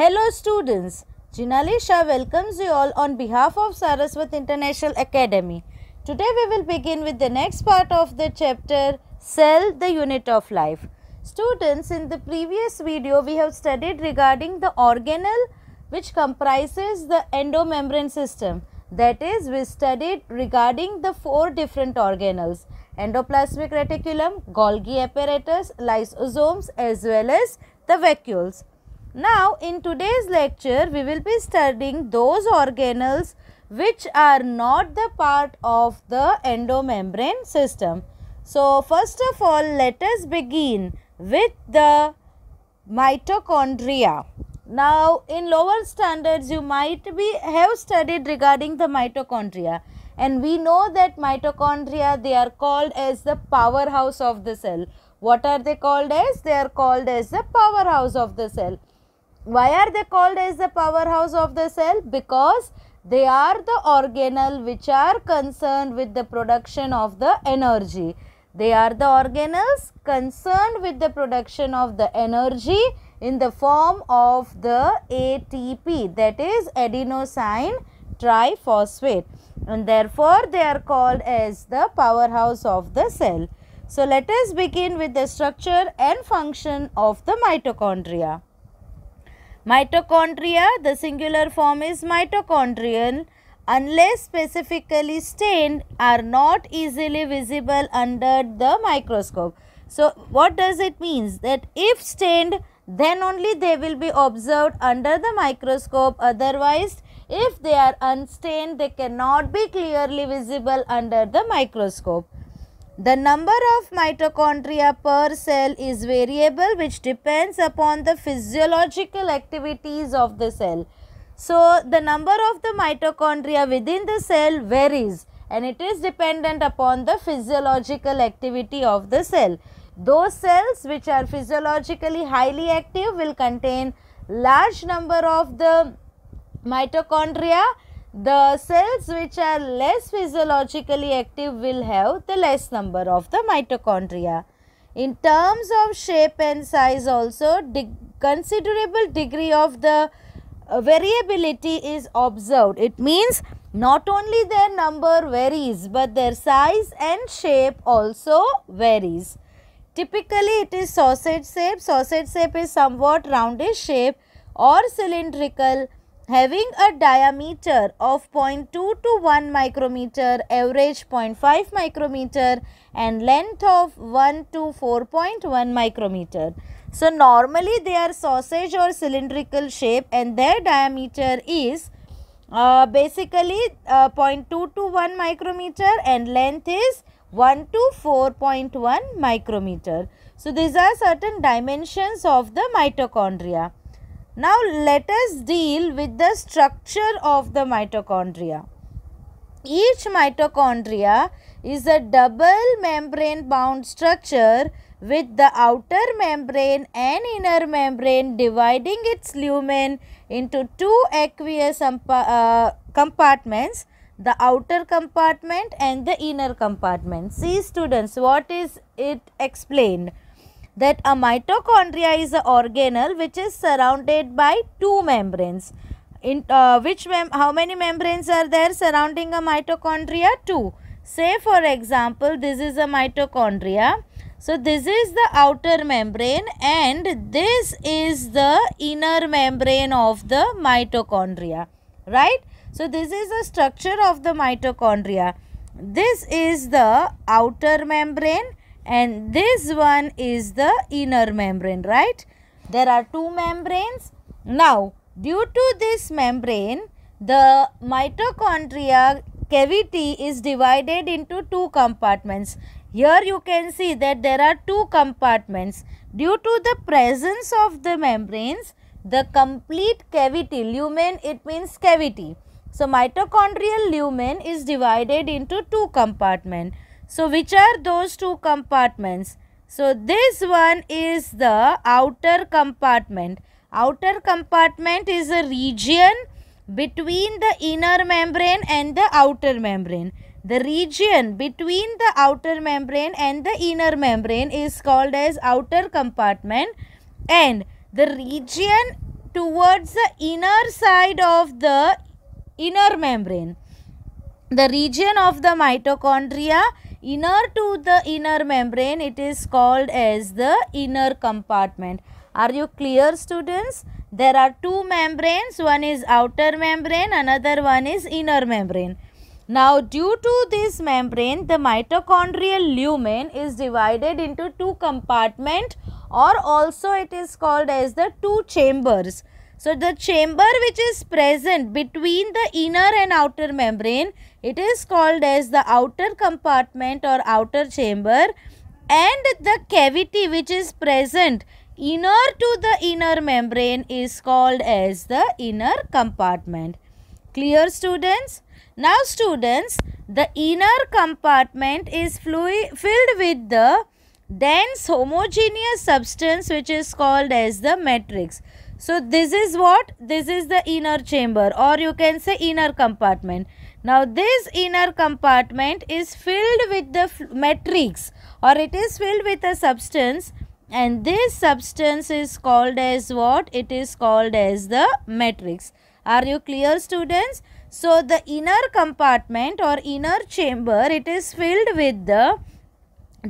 Hello students, Jinalisha welcomes you all on behalf of Saraswat International Academy. Today we will begin with the next part of the chapter Cell the Unit of Life. Students, in the previous video we have studied regarding the organelle which comprises the endomembrane system. That is, we studied regarding the four different organelles endoplasmic reticulum, Golgi apparatus, lysosomes as well as the vacuoles. Now, in today's lecture, we will be studying those organelles which are not the part of the endomembrane system. So, first of all, let us begin with the mitochondria. Now, in lower standards, you might be have studied regarding the mitochondria. And we know that mitochondria, they are called as the powerhouse of the cell. What are they called as? They are called as the powerhouse of the cell. Why are they called as the powerhouse of the cell? Because they are the organelle which are concerned with the production of the energy. They are the organelles concerned with the production of the energy in the form of the ATP that is adenosine triphosphate and therefore they are called as the powerhouse of the cell. So, let us begin with the structure and function of the mitochondria. Mitochondria, the singular form is mitochondrial unless specifically stained are not easily visible under the microscope. So, what does it means? That if stained, then only they will be observed under the microscope. Otherwise, if they are unstained, they cannot be clearly visible under the microscope. The number of mitochondria per cell is variable which depends upon the physiological activities of the cell. So, the number of the mitochondria within the cell varies and it is dependent upon the physiological activity of the cell. Those cells which are physiologically highly active will contain large number of the mitochondria the cells which are less physiologically active will have the less number of the mitochondria. In terms of shape and size also, de considerable degree of the uh, variability is observed. It means not only their number varies but their size and shape also varies. Typically it is sausage shape. Sausage shape is somewhat roundish shape or cylindrical having a diameter of 0.2 to 1 micrometer, average 0.5 micrometer and length of 1 to 4.1 micrometer. So normally they are sausage or cylindrical shape and their diameter is uh, basically uh, 0.2 to 1 micrometer and length is 1 to 4.1 micrometer. So these are certain dimensions of the mitochondria. Now let us deal with the structure of the mitochondria. Each mitochondria is a double membrane bound structure with the outer membrane and inner membrane dividing its lumen into two aqueous uh, compartments the outer compartment and the inner compartment. See students what is it explained? that a mitochondria is an organelle which is surrounded by two membranes. In uh, which mem how many membranes are there surrounding a mitochondria? Two. Say for example, this is a mitochondria. So this is the outer membrane and this is the inner membrane of the mitochondria, right? So this is the structure of the mitochondria. This is the outer membrane and this one is the inner membrane right there are two membranes now due to this membrane the mitochondria cavity is divided into two compartments here you can see that there are two compartments due to the presence of the membranes the complete cavity lumen it means cavity so mitochondrial lumen is divided into two compartments so which are those two compartments? So this one is the outer compartment. Outer compartment is a region between the inner membrane and the outer membrane. The region between the outer membrane and the inner membrane is called as outer compartment and the region towards the inner side of the inner membrane. The region of the mitochondria inner to the inner membrane it is called as the inner compartment are you clear students there are two membranes one is outer membrane another one is inner membrane now due to this membrane the mitochondrial lumen is divided into two compartment or also it is called as the two chambers so the chamber which is present between the inner and outer membrane it is called as the outer compartment or outer chamber and the cavity which is present inner to the inner membrane is called as the inner compartment. Clear students? Now students, the inner compartment is filled with the dense homogeneous substance which is called as the matrix. So this is what? This is the inner chamber or you can say inner compartment. Now this inner compartment is filled with the matrix or it is filled with a substance and this substance is called as what? It is called as the matrix. Are you clear students? So the inner compartment or inner chamber it is filled with the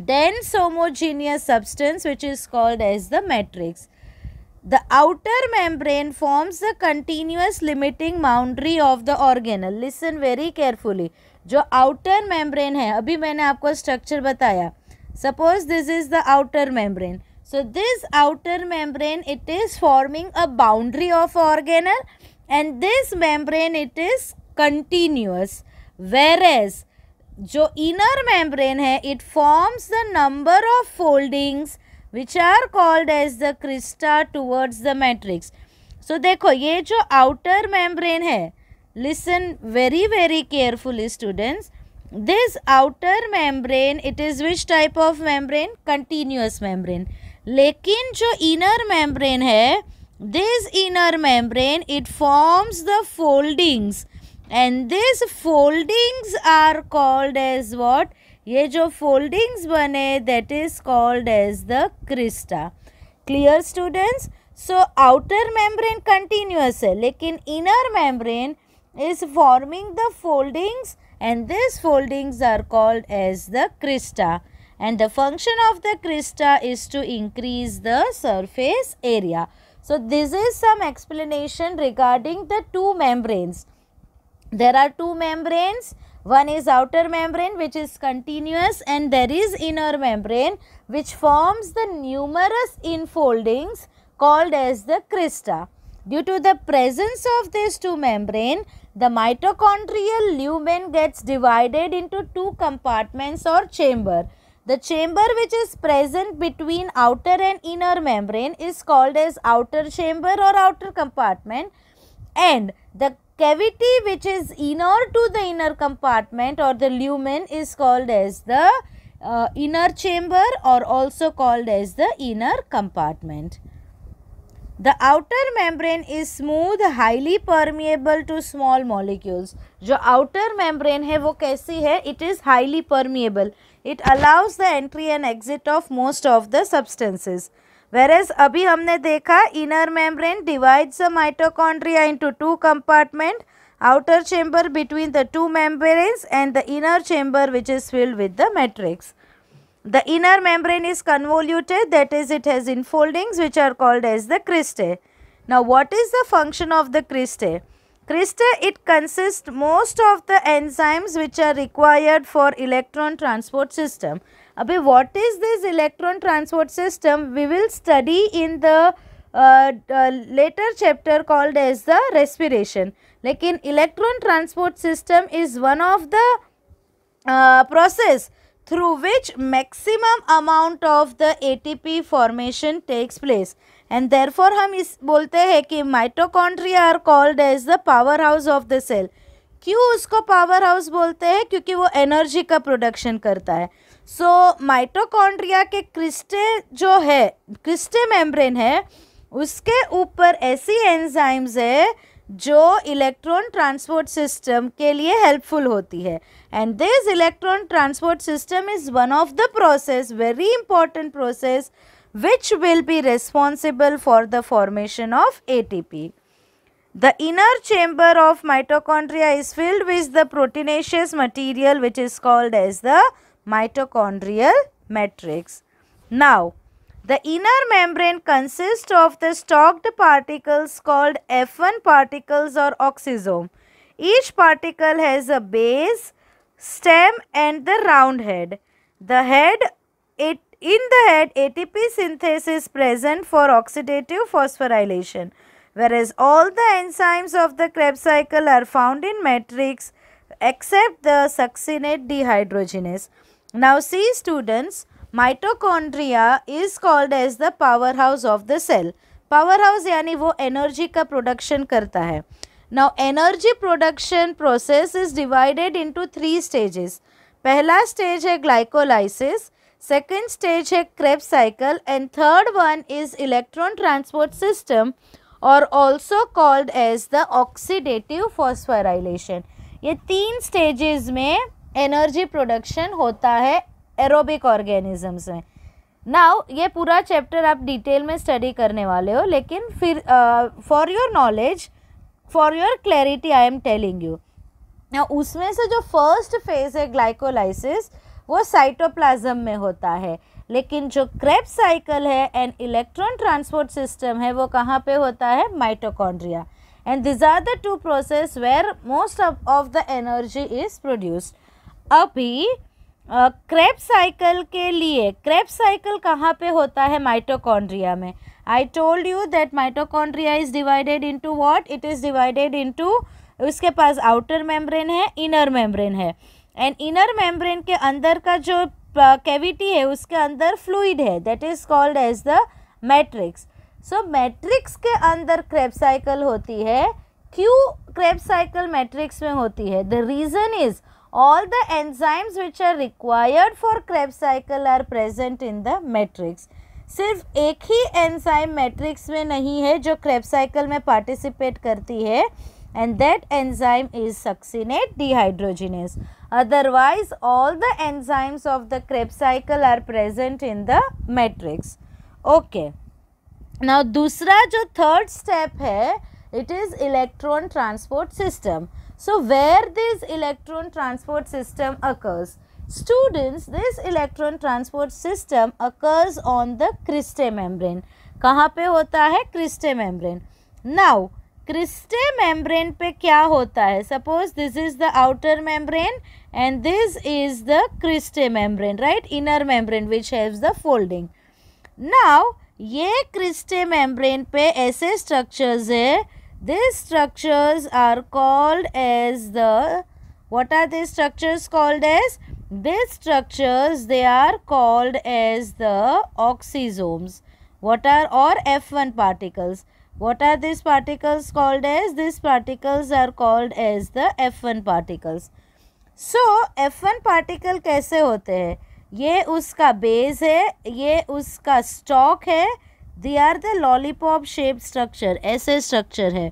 dense homogeneous substance which is called as the matrix. The outer membrane forms the continuous limiting boundary of the organelle. Listen very carefully. जो outer membrane है अभी मैंने आपको structure बताया Suppose this is the outer membrane. So this outer membrane it is forming a boundary of organelle and this membrane it is continuous. Whereas जो inner membrane है it forms the number of foldings which are called as the crista towards the matrix so देखो ये जो outer membrane है listen very very careful students this outer membrane it is which type of membrane continuous membrane लेकिन जो inner membrane है this inner membrane it forms the foldings and this foldings are called as what ये जो foldings बने that is called as the the Clear students? So outer membrane membrane continuous है लेकिन inner is forming the foldings and these foldings are called as the crista and the function of the crista is to increase the surface area. So, this is some explanation regarding the two membranes. There are two membranes one is outer membrane which is continuous and there is inner membrane which forms the numerous infoldings called as the crista. Due to the presence of these two membrane, the mitochondrial lumen gets divided into two compartments or chamber. The chamber which is present between outer and inner membrane is called as outer chamber or outer compartment and the cavity which is inner to the inner compartment or the lumen is called as the uh, inner chamber or also called as the inner compartment. The outer membrane is smooth, highly permeable to small molecules. जो outer membrane है वो कैसी है It is highly permeable. It allows the entry and exit of most of the substances. Whereas अभी हमने देखा inner membrane divides the mitochondria into two compartment, outer chamber between the two membranes and the inner chamber which is filled with the matrix. The inner membrane is convoluted that is it has infoldings which are called as the cristae. Now what is the function of the cristae? Cristae it consists most of the enzymes which are required for electron transport system. अभी what is this electron transport system we will study in the later chapter called as the respiration लेकिन electron transport system is one of the process through which maximum amount of the A T P formation takes place and therefore हम इस बोलते हैं कि mitochondria are called as the powerhouse of the cell क्यों उसको power house बोलते हैं क्योंकि वो एनर्जी का प्रोडक्शन करता है सो माइटोकॉन्ड्रिया के क्रिस्टे जो है क्रिस्टे मेम्ब्रेन है उसके ऊपर ऐसी एंजाइम्स है जो इलेक्ट्रॉन ट्रांसपोर्ट सिस्टम के लिए हेल्पफुल होती है and this electron transport system is one of the process very important process which will be responsible for the formation of a the inner chamber of mitochondria is filled with the proteinaceous material which is called as the mitochondrial matrix. Now, the inner membrane consists of the stacked particles called F1 particles or oxysome. Each particle has a base, stem and the round head. The head, it, in the head ATP synthesis is present for oxidative phosphorylation whereas all the enzymes of the Krebs cycle are found in matrix except the succinate dehydrogenase. Now see students, mitochondria is called as the powerhouse of the cell. Powerhouse यानी वो energy का production करता है Now energy production process is divided into three stages. पहला stage है glycolysis, second stage है Krebs cycle and third one is electron transport system और also called as the oxidative phosphorylation. ये तीन stages में एनर्जी प्रोडक्शन होता है aerobic organisms में नाउ ये पूरा चैप्टर आप डिटेल में स्टडी करने वाले हो लेकिन फिर for your knowledge for your clarity I am telling you ना उसमें से जो फर्स्ट फेज है ग्लाइकोलाइसिस वो साइटोप्लाज्म में होता है लेकिन जो क्रेप साइकिल है एंड इलेक्ट्रॉन ट्रांसपोर्ट सिस्टम है वो कहाँ पे होता है mitochondria and these are the two process where most of the energy is produced अभी क्रेप साइकिल के लिए क्रेप साइकिल कहाँ पे होता है माइटोकॉन्ड्रिया में I told you that mitochondria is divided into what it is divided into उसके पास आउटर मेम्ब्रेन है इनर मेम्ब्रेन है एंड इनर मेम्ब्रेन के अंदर का जो कैविटी है उसके अंदर फ्लूइड है that is called as the matrix so matrix के अंदर क्रेप साइकिल होती है क्यों क्रेप साइकिल मैट्रिक्स में होती है the reason is all the enzymes which are required for krebs cycle are present in the matrix सिर्फ एक ही एंजाइम मैट्रिक्स में नहीं है जो क्रेपसाइकल में पार्टिसिपेट करती है and that enzyme is succinate dehydrogenase otherwise all the enzymes of the Krebs cycle are present in the matrix okay now दूसरा जो थर्ड स्टेप है it is electron transport system So where this electron transport system occurs? Students, this electron transport system occurs on the cristae membrane. कहाँ पे होता है cristae membrane now cristae membrane पे क्या होता है suppose this is the outer membrane and this is the cristae membrane right inner membrane which have the folding now ये cristae membrane पे ऐसे स्ट्रक्चर्स है These structures are called as the, what are these structures called as? These structures, they are called as the oxysomes. What are, or F1 particles. What are these particles called as? These particles are called as the F1 particles. So F1 particle कैसे होते हैं ये उसका base है ये उसका stalk है they are the lollipop shape structure ऐसे स्ट्रक्चर है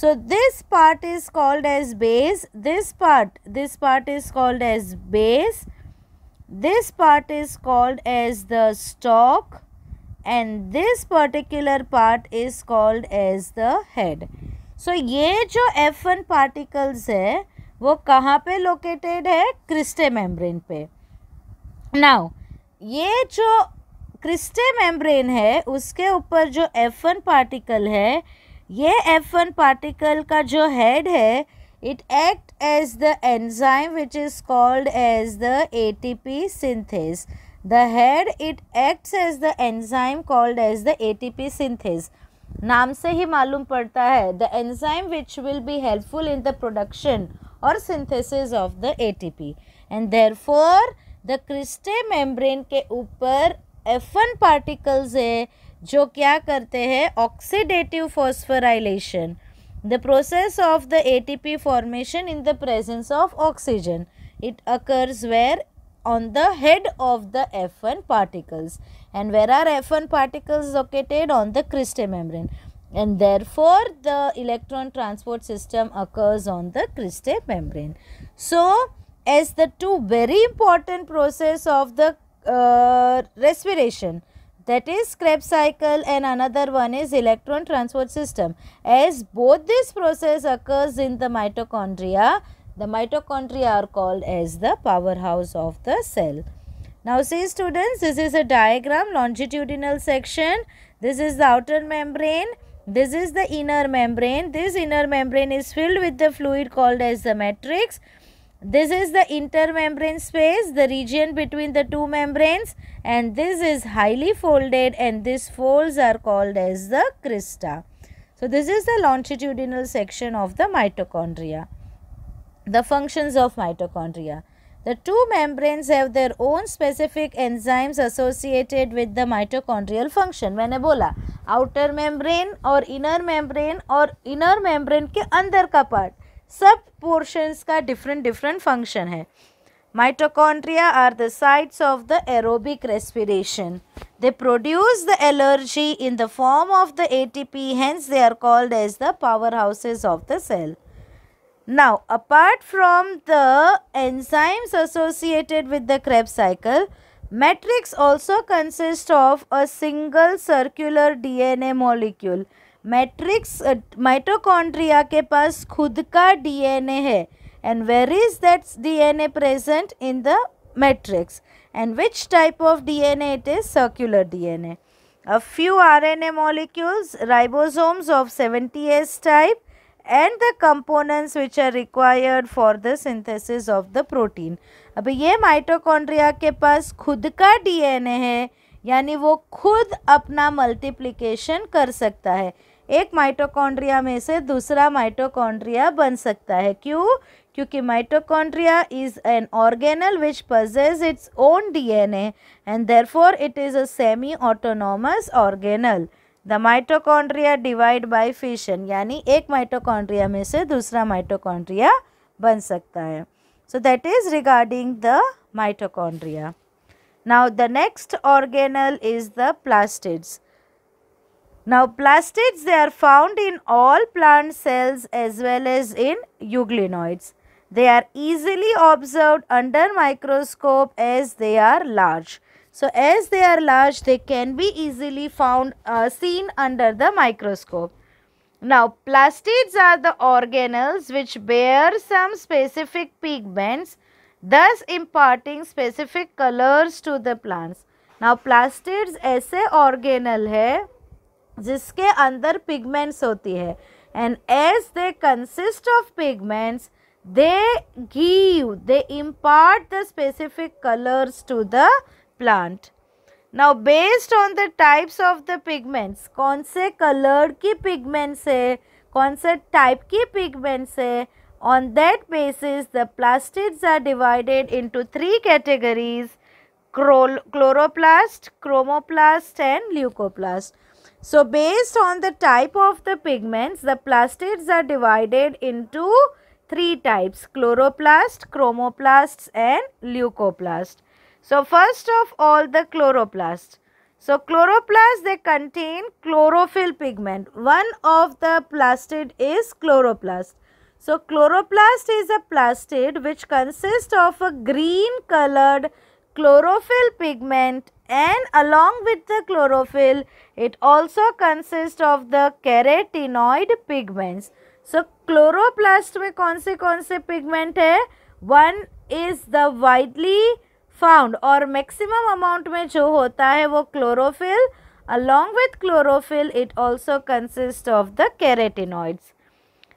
so this part is called as base this part this part is called as base this part is called as the stalk and this particular part is called as the head so ये जो F one particles है वो कहाँ पे located है cristae membrane पे now ये जो क्रिस्टे मेम्ब्रेन है उसके ऊपर जो एफ वन पार्टिकल है ये एफ वन पार्टिकल का जो हेड है it act as the enzyme which is called as the A T P synthase the head it acts as the enzyme called as the A T P synthase नाम से ही मालूम पड़ता है the enzyme which will be helpful in the production और synthesis of the A T P and therefore the cristae membrane के ऊपर F1 particles जो क्या करते हैं Oxidative phosphorylation, the process of the ATP formation in the presence of oxygen. it occurs where on the head of the F1 particles and where are F1 particles located on the cristae membrane and therefore the electron transport system occurs on the cristae membrane. So as the two very important process of the uh, respiration that is Krebs cycle and another one is electron transport system. As both this process occurs in the mitochondria, the mitochondria are called as the powerhouse of the cell. Now see students, this is a diagram, longitudinal section, this is the outer membrane, this is the inner membrane. This inner membrane is filled with the fluid called as the matrix. This is the intermembrane space, the region between the two membranes and this is highly folded and these folds are called as the crista. So, this is the longitudinal section of the mitochondria. The functions of mitochondria. The two membranes have their own specific enzymes associated with the mitochondrial function. when ebola outer membrane or inner membrane or inner membrane ke andar ka part Sub portions का different different function है mitochondria are the sites of the aerobic respiration they produce the energy in the form of the ATP hence they are called as the powerhouses of the cell. Now apart from the enzymes associated with the Krebs cycle, matrix also consists of a single circular DNA molecule matrix mitochondria के पास खुद का DNA है and where is that DNA present in the matrix and which type of DNA it is circular DNA a few RNA molecules ribosomes of seventy S type and the components which are required for the synthesis of the protein अब ये mitochondria के पास खुद का DNA है यानी वो खुद अपना मल्टीप्लिकेशन कर सकता है एक माइटोकॉन्ड्रिया में से दूसरा माइटोकॉन्ड्रिया बन सकता है क्यों क्योंकि mitochondria is an organelle which possesses its own DNA and therefore it is a semi autonomous organelle the mitochondria divide by fission यानी एक माइटोकॉन्ड्रिया में से दूसरा माइटोकॉन्ड्रिया बन सकता है so that is regarding the mitochondria now the next organelle is the plastids Now plastids they are found in all plant cells as well as in euglenoids. They are easily observed under microscope as they are large. So as they are large they can be easily found uh, seen under the microscope. Now plastids are the organelles which bear some specific pigments thus imparting specific colors to the plants. Now plastids ऐसे organelle है जिसके अंदर pigments होती है and as they consist of pigments they give they impart the specific colours to the plant now based on the types of the pigments कौन से colour की pigments है कौन से टाइप की पिगमेंट्स है that basis the plastids are divided into three categories categories chloroplast chromoplast and leucoplast So based on the type of the pigments, the plastids are divided into three types chloroplast, chromoplasts and leucoplast. So first of all the chloroplast. So chloroplasts they contain chlorophyll pigment. One of the plastid is chloroplast. So chloroplast is a plastid which consists of a green colored chlorophyll pigment and along with the chlorophyll it also consists of the carotenoid pigments so chloroplast में कौन से pigment one is the widely found or maximum amount में जो होता है वो chlorophyll along with chlorophyll it also consists of the carotenoids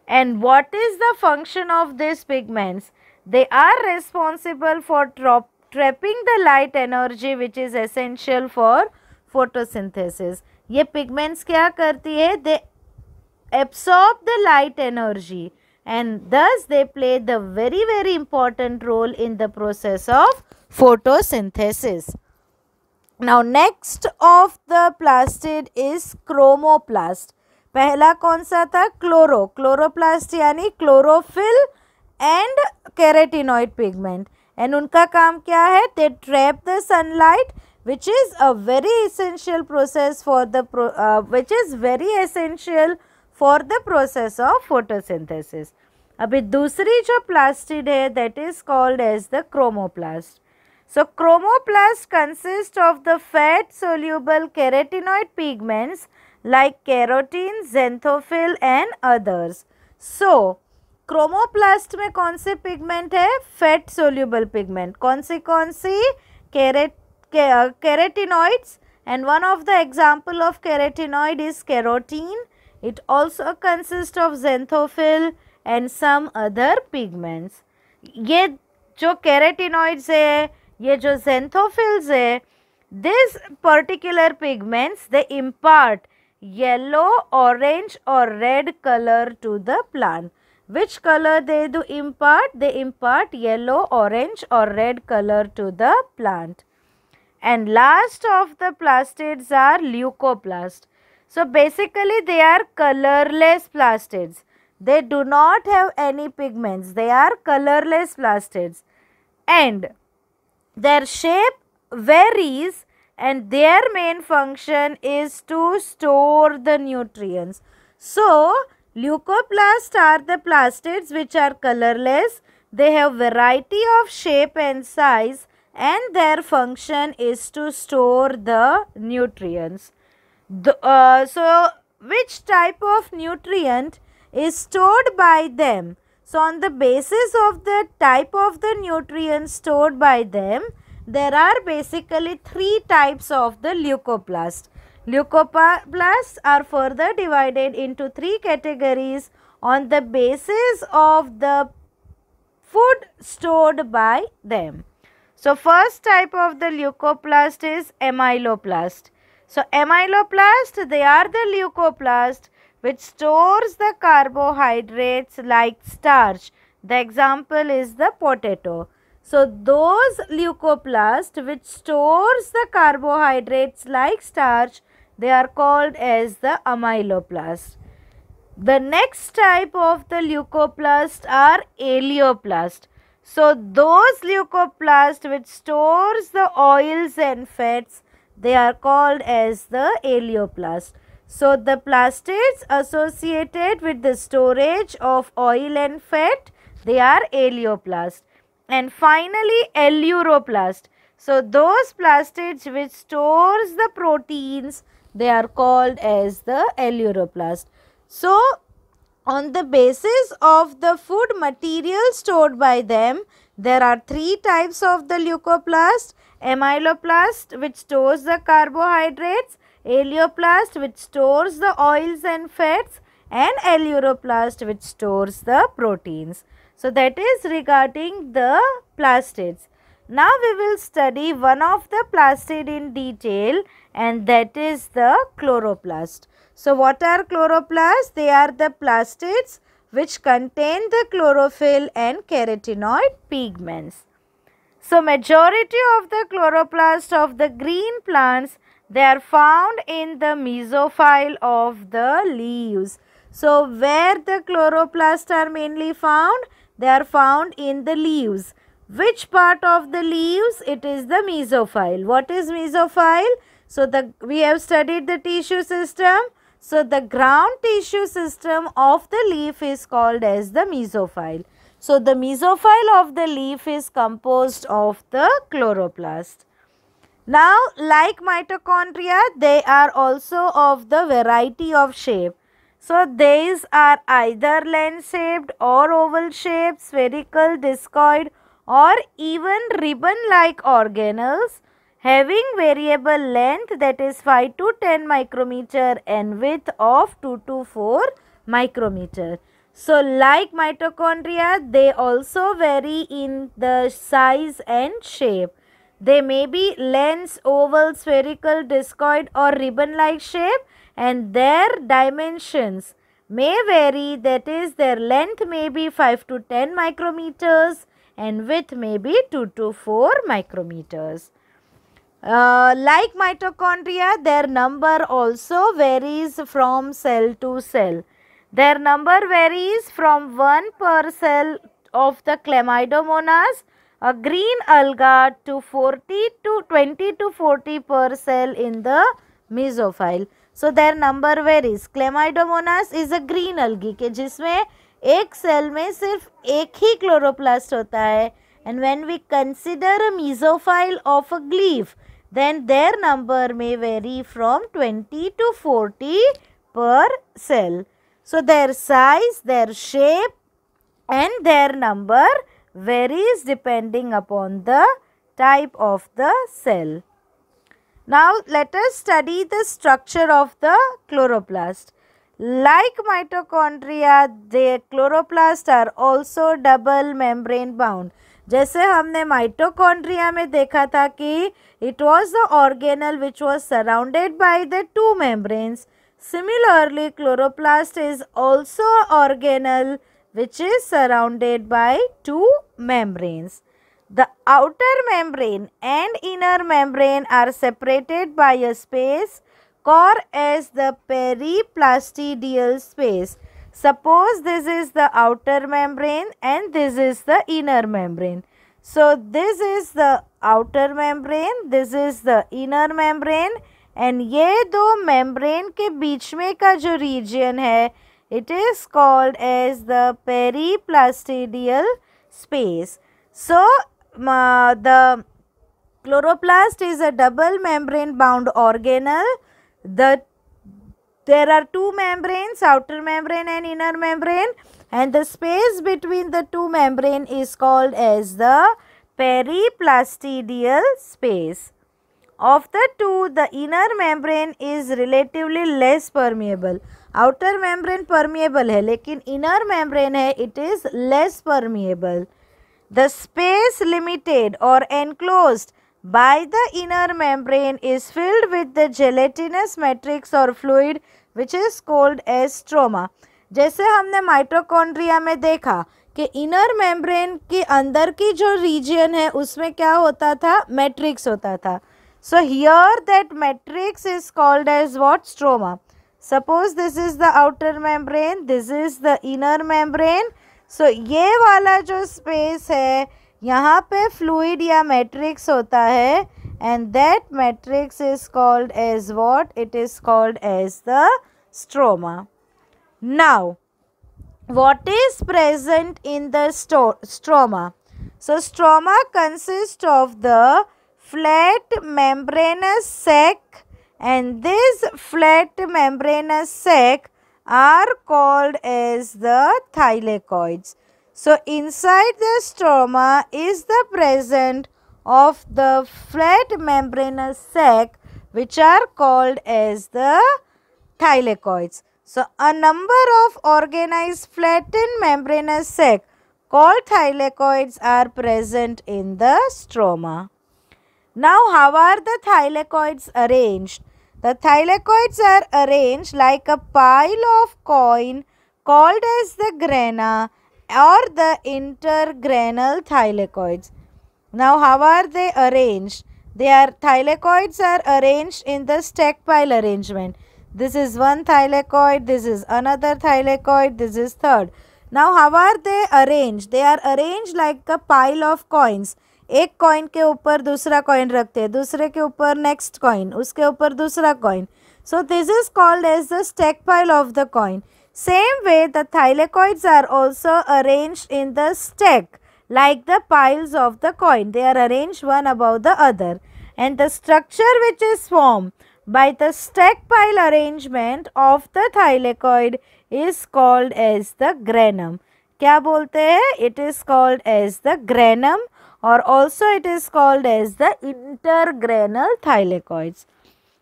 and what is the function of these pigments they are responsible for trop trapping the light energy which is essential for photosynthesis ये pigments क्या करती है they absorb the light energy and thus they play the very very important role in the process of photosynthesis. Now next of the plastid is chromoplast. पहला कौन सा था chloro chloroplast यानी chlorophyll and carotenoid pigment And उनका काम क्या They trap the sunlight, which is a very essential process for the pro, uh, which is very essential for the process of photosynthesis अभी दूसरी जो प्लास्टिड है that is called as the chromoplast so chromoplast consists of the fat soluble carotenoid pigments like carotene xanthophyll and others so chromoplast में कौन से pigment है fat soluble pigment कौन से कौन सी carot carotenoids and one of the example of carotenoid is carotene it also consist of xanthophyll and some other pigments ये जो केरेटिनॉइड्स है ये जो जेंथोफिल्स है this particular pigments they impart yellow orange और red colour to the plant Which color they do impart? They impart yellow, orange or red color to the plant. And last of the plastids are leucoplast. So basically they are colorless plastids. They do not have any pigments. They are colorless plastids. And their shape varies and their main function is to store the nutrients. So, Leucoplasts are the plastids which are colorless. They have variety of shape and size and their function is to store the nutrients. The, uh, so, which type of nutrient is stored by them? So, on the basis of the type of the nutrient stored by them, there are basically three types of the leucoplast. Leucoplasts are further divided into three categories on the basis of the food stored by them. So, first type of the leucoplast is amyloplast. So, amyloplast, they are the leucoplast which stores the carbohydrates like starch. The example is the potato. So, those leucoplast which stores the carbohydrates like starch they are called as the amyloplast. The next type of the leucoplast are alioplast. So those leucoplast which stores the oils and fats, they are called as the alioplast. So the plastids associated with the storage of oil and fat, they are alioplast. And finally aleuroplast. So those plastids which stores the proteins they are called as the alluroplast. So, on the basis of the food material stored by them, there are three types of the leucoplast. Amyloplast which stores the carbohydrates, alioplast which stores the oils and fats and alluroplast which stores the proteins. So that is regarding the plastids. Now we will study one of the plastid in detail and that is the chloroplast. So what are chloroplasts? They are the plastids which contain the chlorophyll and carotenoid pigments. So majority of the chloroplasts of the green plants they are found in the mesophyll of the leaves. So where the chloroplasts are mainly found? They are found in the leaves. Which part of the leaves? It is the mesophyll. What is mesophyll? So, the we have studied the tissue system. So, the ground tissue system of the leaf is called as the mesophyll. So, the mesophyll of the leaf is composed of the chloroplast. Now, like mitochondria, they are also of the variety of shape. So, these are either lens shaped or oval shaped, spherical, discoid or even ribbon-like organelles having variable length that is 5 to 10 micrometer and width of 2 to 4 micrometer. So, like mitochondria, they also vary in the size and shape. They may be lens, oval, spherical, discoid or ribbon-like shape and their dimensions may vary that is their length may be 5 to 10 micrometers, and width may be 2 to 4 micrometers. Uh, like mitochondria, their number also varies from cell to cell. Their number varies from 1 per cell of the chlamydomonas, a green alga to 40 to 20 to 40 per cell in the mesophyll. So, their number varies. Chlamydomonas is a green algae के जिसमें एक cell में सिर्फ एक ही chloroplast होता है and when we consider a mesophyll of a leaf then their number may vary from 20 to 40 per cell. So, their size, their shape and their number varies depending upon the type of the cell. Now, let us study the structure of the chloroplast. Like mitochondria, their chloroplast are also double membrane bound. जैसे हमने mitochondria में देखा था कि it was the organelle which was surrounded by the two membranes similarly chloroplast is also organelle which is surrounded by two membranes. The outer membrane and inner membrane are separated by a space core as the periplastidial space. Suppose this is the outer membrane and this is the inner membrane. So, this is the outer membrane, this is the inner membrane and ye do membrane ke beech ka jo region hai, it is called as the periplastidial space. So, the chloroplast is a double membrane bound organelle the there are two membranes outer membrane and inner membrane and the space between the two membrane is called as the periplastidial space. Of the two, the inner membrane is relatively less permeable. Outer membrane permeable है लेकिन inner membrane है it is less permeable. The space limited or enclosed by the inner membrane is filled with the gelatinous matrix or fluid which is called as stroma. जैसे हमने mitochondria में देखा कि inner membrane के अंदर की जो रीजियन है उसमें क्या होता था मैट्रिक्स होता था so here that matrix is called as what stroma suppose this is the outer membrane this is the inner membrane so ये वाला जो स्पेस है यहाँ पे फ्लूड या मैट्रिक्स होता है and that matrix is called as what it is called as the stroma now what is present in the stroma so stroma consist of the flat membranous sac and this flat membranous sac are called as the thylakoids So, inside the stroma is the presence of the flat membranous sac which are called as the thylakoids. So, a number of organized flattened membranous sac called thylakoids are present in the stroma. Now, how are the thylakoids arranged? The thylakoids are arranged like a pile of coin called as the grana or the intergranal thylakoids. Now how are they arranged? Their thylakoids are arranged in the stack pile arrangement. This is one thylakoid, this is another thylakoid, this is third. Now how are they arranged? They are arranged like a pile of coins. एक coin के ऊपर दूसरा coin रखते हैं दूसरे के ऊपर next coin उसके ऊपर दूसरा coin so this is called as the stack pile of the same way the thylakoids are also arranged in the stack like the piles of the coin. They are arranged one above the other and the structure which is formed by the stack pile arrangement of the thylakoid is called as the granum. क्या बोलते हैं It is called as the the or also it is called as the intergranal thylakoids.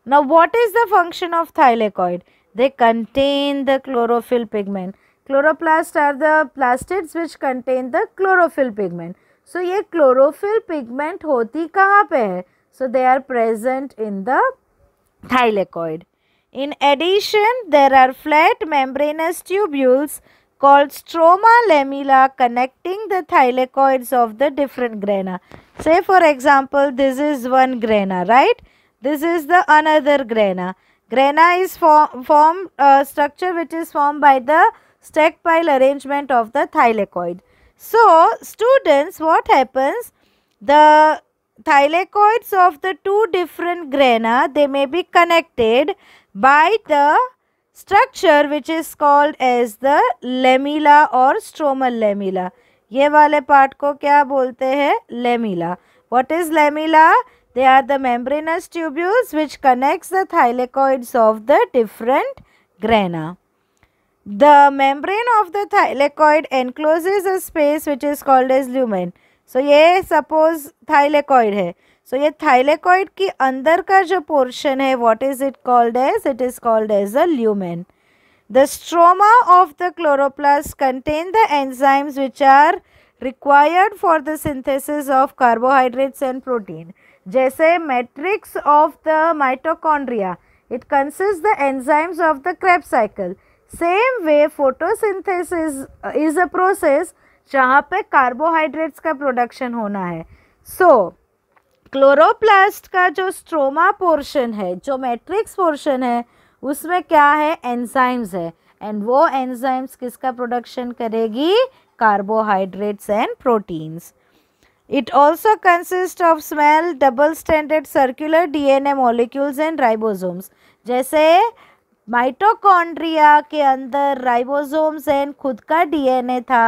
Now, what is the function of thylakoid? They contain the chlorophyll pigment. Chloroplasts are the plastids which contain the chlorophyll pigment. So ये chlorophyll pigment होती कहाँ पे है? So they are present in the thylakoid. In addition, there are flat membranous tubules called stroma lamella connecting the thylakoids of the different grana. Say for example, this is one grana, right? This is the another grana. Grana is form, formed uh, structure which is formed by the stack pile arrangement of the thylakoid. So, students what happens? The thylakoids of the two different grana they may be connected by the structure which is called as the lamella or stromal lamella. ye wale part ko kya bolte हैं lamella what is lamella They are the membranous tubules which connects the thylakoids of the different grana. The membrane of the thylakoid encloses a space which is called as lumen. So ये suppose thylakoid है. So ये thylakoid के अंदर का जो portion है what is it called as? It is called as a lumen. The stroma of the chloroplast contain the enzymes which are required for the synthesis of carbohydrates and protein. जैसे matrix of the mitochondria it consist the enzymes of the Krebs cycle same way photosynthesis is a process जहाँ पे carbohydrates का production होना है सो so, chloroplast का जो stroma portion है जो मैट्रिक्स पोर्शन है उसमें क्या है एंजाइम्स है एंड वो एंजाइम्स किसका प्रोडक्शन करेगी carbohydrates and proteins It also consists of small double stranded circular DNA molecules and ribosomes. जैसे माइटोकॉन्ड्रिया के अंदर राइबोसोम्स एंड खुद का डीएनए था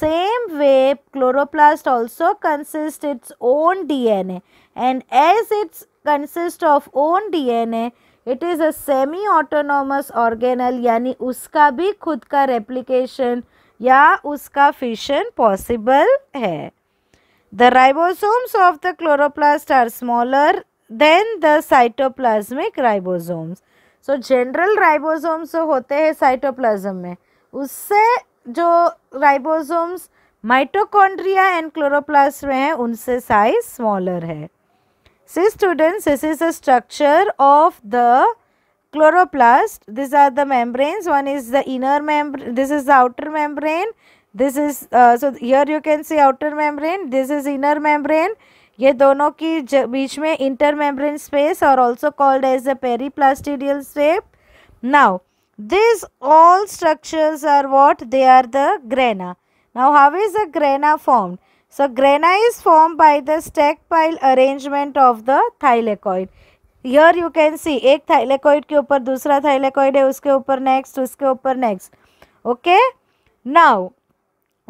same way chloroplast also consist its own DNA and as its consist of own DNA it is a semi autonomous organelle यानी उसका भी खुद का रेप्लिकेशन या उसका फिशन पॉसिबल है The ribosomes of the chloroplast are smaller than the cytoplasmic ribosomes. So general ribosomes जो होते हैं cytoplasm mein usse jo ribosomes mitochondria and chloroplast mein हैं unse size smaller hai See students, this is a structure of the chloroplast. These are the membranes. One is the inner membrane. This is the outer membrane this is so here you can see outer membrane this is inner membrane ये दोनों की बीच में inter membrane space और also called as a plastidial step now this all structures are what they are the grana now how is a grana formed grana is form by the stack pile arrangement of the thylakoid here you can see एक thylakoid के ऊपर दूसरा thylakoid है उसके ऊपर next उसके ऊपर next okay now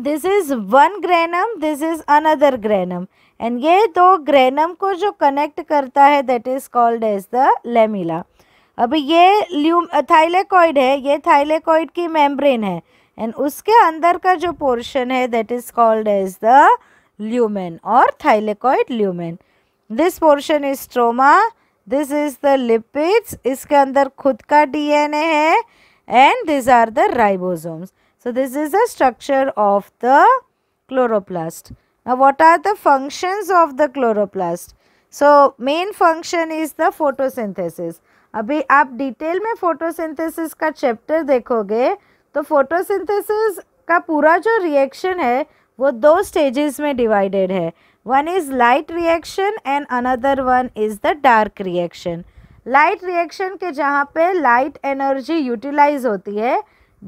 this is one granum this is another granum and ये दो ग्रैनम को जो कनेक्ट करता है that is called as the lamella अब ये ल्यूम थाइलेकॉइड है ये थाइलेकॉइड की मेम्ब्रेन है एंड उसके अंदर का जो पोर्शन है that is called as the lumen और thylakoid lumen this portion is stroma this is the lipids इसके अंदर खुद का डीएनए है and this are the ribosomes So this is the structure of the chloroplast. Now what are the functions of the chloroplast? So main function is the photosynthesis. अभी आप detail में photosynthesis का chapter देखोगे तो photosynthesis का पूरा जो reaction है वो दो स्टेजेस में डिवाइडेड है one is light reaction and another one is the dark reaction light reaction के जहाँ पे लाइट एनर्जी यूटिलाइज होती है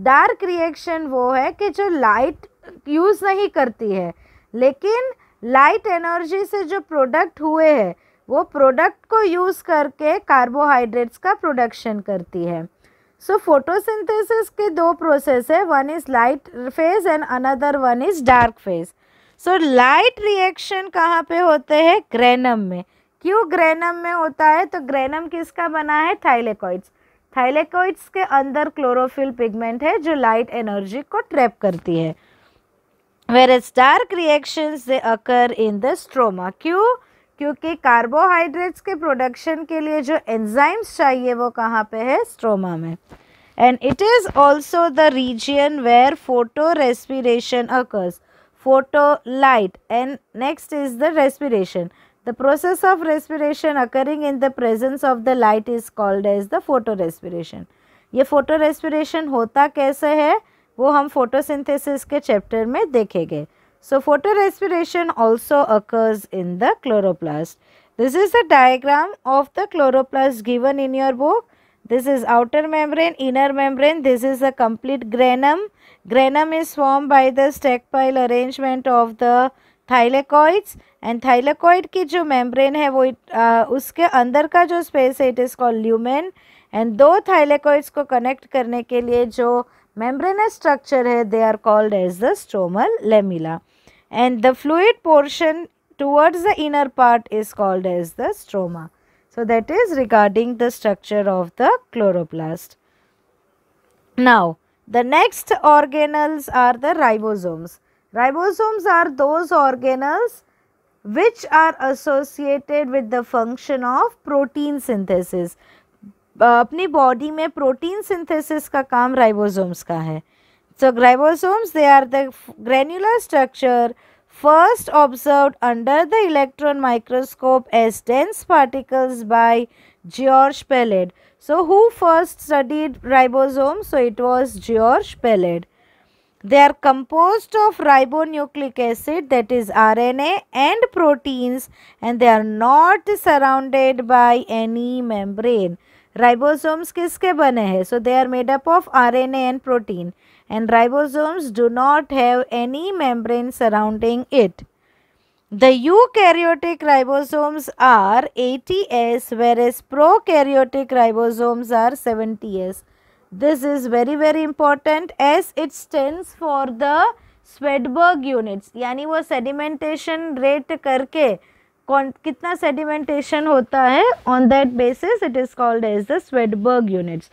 डार्क रिएक्शन वो है कि जो लाइट यूज़ नहीं करती है लेकिन लाइट एनर्जी से जो प्रोडक्ट हुए हैं वो प्रोडक्ट को यूज़ करके कार्बोहाइड्रेट्स का प्रोडक्शन करती है सो फोटोसिंथेसिस के दो प्रोसेस है one is light phase and another one is dark phase so light reaction कहाँ पे होते हैं ग्रेनम में क्यों ग्रेनम में होता है तो ग्रेनम किसका बना है थाइलेकॉइड्स थाइलेकोइड्स के अंदर क्लोरोफिल पिगमेंट है जो लाइट एनर्जी को ट्रैप करती है whereas dark reaction they occur in the stroma क्यों क्योंकि कार्बोहाइड्रेट्स के प्रोडक्शन के लिए जो एंजाइम्स चाहिए वो कहाँ पे है स्ट्रोमा में and it is also the region where photorespiration occurs photo light and next is the respiration The process of respiration occurring in the presence of the light is called as the photorespiration. ये photorespiration होता कैसे है वो हम photosynthesis के chapter में देखेंगे So photorespiration also occurs in the chloroplast. This is the diagram of the chloroplast given in your book. This is outer membrane, inner membrane. This is a complete granum. Granum is formed by the stackpile arrangement of the thylakoids and thylakoid की जो membrane है वो उसके अंदर का जो space है it is called lumen and दो थाइलेकॉइड्स को कनेक्ट करने के लिए जो मेम्ब्रेनस स्ट्रक्चर है they are called as the stromal lamella and the fluid portion towards the inner part is called as the stroma so that is regarding the structure of the chloroplast now the next organelles are the ribosomes Ribosomes are those organelles which are associated with the function of protein synthesis. Uh, अपनी body में protein synthesis का काम ribosomes का है So ribosomes, they are the granular structure first observed under the electron microscope as dense particles by George Pellet. So, who first studied ribosome? So, it was George Pellet. They are composed of ribonucleic acid that is RNA and proteins and they are not surrounded by any membrane. Ribosomes किसके बने hai, So they are made up of RNA and protein and ribosomes do not have any membrane surrounding it. The eukaryotic ribosomes are 80S whereas prokaryotic ribosomes are 70S. This is very very important as it stands for the Svedberg units यानी वो sedimentation rate करके कौन कितना sedimentation होता है on that basis it is called as the Svedberg units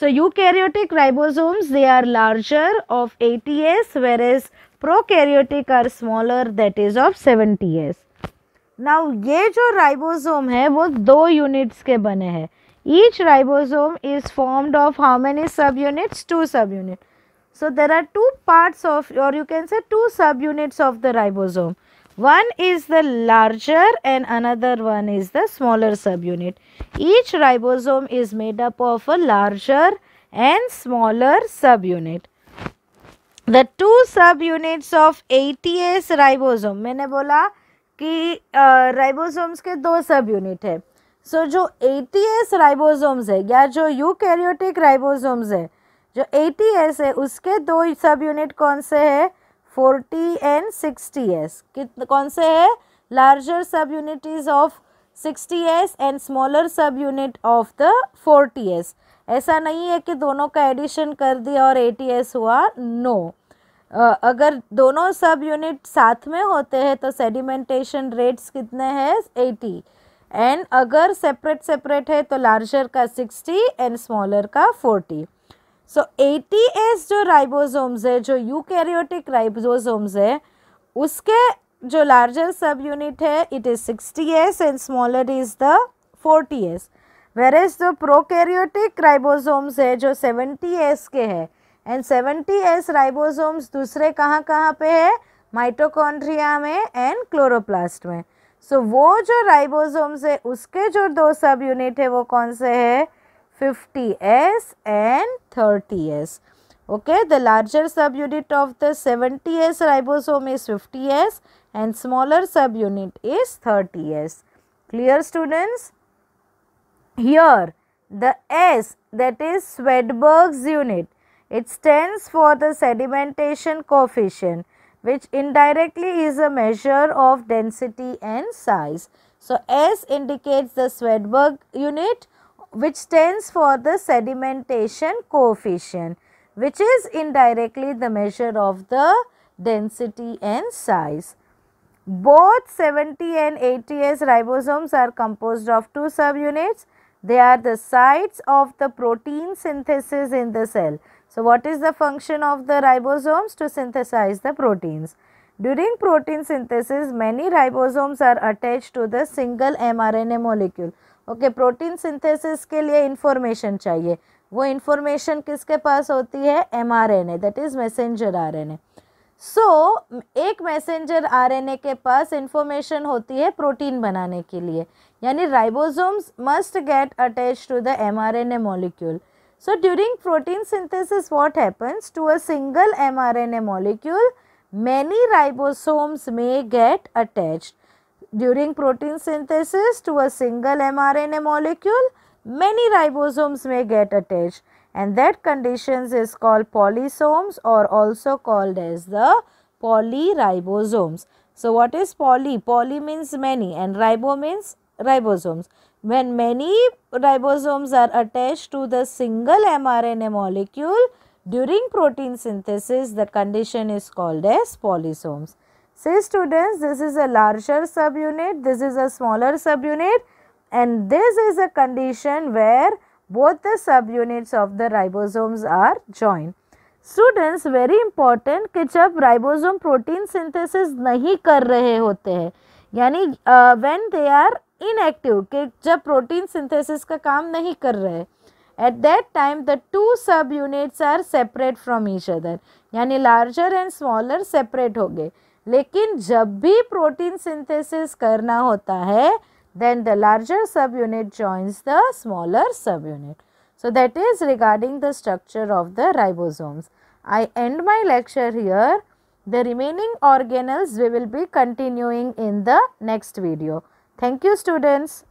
So eukaryotic ribosomes they are larger of 80s whereas prokaryotic are smaller that is of 70s. Now ये जो ribosome है वो दो यूनिट्स के बने हैं Each ribosome is formed of how many subunits? Two subunits. So, there are two parts of or you can say two subunits of the ribosome. One is the larger and another one is the smaller subunit. Each ribosome is made up of a larger and smaller subunit. The two subunits of ATS ribosome, मैंने बोला कि ribosomes uh, ribosomes दो सब unit so so, जो eighty S ribosomes है या जो eukaryotic ribosomes है जो एटीएस है उसके दो सब यूनिट कौन से है फोर्टी एंड सिक्सटी एस कौन से है larger sub unit is of sixty S and smaller sub unit of the forty S ऐसा नहीं है कि दोनों का एडिशन कर दिया और एटी एस हुआ नो no. uh, अगर दोनों सब यूनिट साथ में होते हैं तो सेडिमेंटेशन रेट्स कितने हैं एटी एंड अगर सेपरेट सेपरेट है तो लार्जर का सिक्सटी एंड स्मॉलर का फोर्टी सो एटी एस जो राइबोसोम्स है जो यूकैरियोटिक राइबोसोम्स है उसके जो लार्जर सब यूनिट है it is sixty S and smaller is the forty S whereas जो प्रोकैरियोटिक राइबोसोम्स है जो सेवेंटी एस के है एंड सेवेंटी एस राइबोसोम्स दूसरे कहाँ कहाँ पे है माइटोकॉन्ड्रिया में एंड क्लोरोप्लास्ट में so, वो जो राइबोसोम्स है उसके जो दो सब यूनिट है वो कौन से है 50s and 30s. Okay, the larger subunit of the 70s ribosome is 50s and smaller subunit is 30s. Clear students? Here the S that is Swedberg's unit. It stands for the sedimentation coefficient which indirectly is a measure of density and size. So, S indicates the Swedberg unit which stands for the sedimentation coefficient which is indirectly the measure of the density and size. Both 70 and 80S ribosomes are composed of two subunits. They are the sites of the protein synthesis in the cell. So what is the function of the ribosomes to synthesize the proteins? During protein synthesis, many ribosomes are attached to the single mRNA molecule. okay protein synthesis ke liye information chahiye wo information kiske paas hoti hai mrna that is messenger rna is messenger R N A so एक messenger R N ए के पास information होती है protein बनाने के लिए यानी ribosomes must get attach to the M R N So, during protein synthesis what happens to a single mRNA molecule? Many ribosomes may get attached. During protein synthesis to a single mRNA molecule, many ribosomes may get attached and that conditions is called polysomes or also called as the polyribosomes. So, what is poly? Poly means many and ribo means ribosomes. When many ribosomes are attached to the single mRNA molecule during protein synthesis, the condition is called as polysomes. Say students, this is a larger subunit, this is a smaller subunit and this is a condition where both the subunits of the ribosomes are joined. Students, very important. कि जब ribosome protein synthesis नहीं कर रहे होते हैं यानी uh, when they are inactive कि जब प्रोटीन सिंथेसिस का काम नहीं कर रहे at that time the two sub units are separate from each other यानी लार्जर एंड स्मॉलर सेपरेट हो गए लेकिन जब भी प्रोटीन सिंथेसिस करना होता है then the larger sub unit joins the smaller sub unit so that is regarding the structure of the ribosomes I end my lecture here the remaining organelles we will be continuing in the next video Thank you students.